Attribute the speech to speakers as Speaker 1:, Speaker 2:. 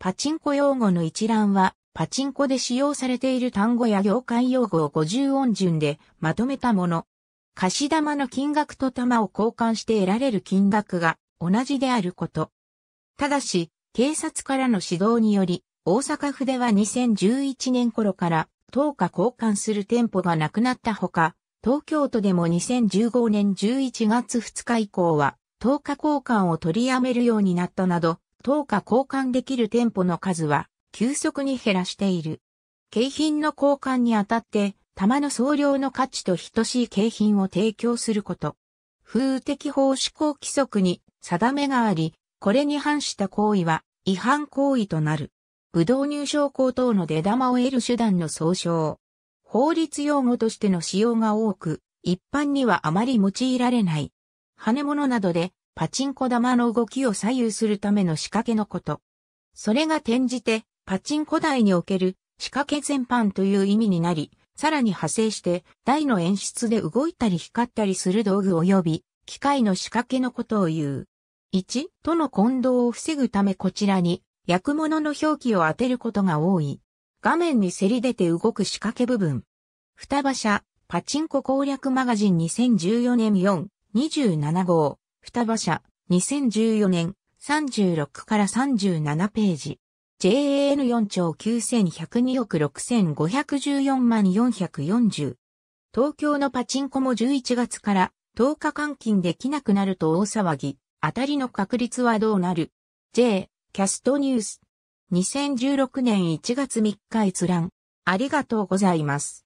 Speaker 1: パチンコ用語の一覧は、パチンコで使用されている単語や業界用語を50音順でまとめたもの。貸玉の金額と玉を交換して得られる金額が同じであること。ただし、警察からの指導により、大阪府では2011年頃から等価交換する店舗がなくなったほか、東京都でも2015年11月2日以降は、等価交換を取りやめるようになったなど、等価交換できる店舗の数は急速に減らしている。景品の交換にあたって、玉の総量の価値と等しい景品を提供すること。風的法施行規則に定めがあり、これに反した行為は違反行為となる。ぶどう入賞校等の出玉を得る手段の総称。法律用語としての使用が多く、一般にはあまり用いられない。羽物などでパチンコ玉の動きを左右するための仕掛けのこと。それが転じて、パチンコ台における仕掛け全般という意味になり、さらに派生して、台の演出で動いたり光ったりする道具及び、機械の仕掛けのことを言う。1との混同を防ぐためこちらに、役物の表記を当てることが多い。画面にせり出て動く仕掛け部分。二馬車、パチンコ攻略マガジン2014年4、27号。双葉社、2014年、36から37ページ。JAN4 兆9102億6514万440。東京のパチンコも11月から10日換金できなくなると大騒ぎ。当たりの確率はどうなる ?J、キャストニュース。2016年1月3日閲覧。ありがとうございます。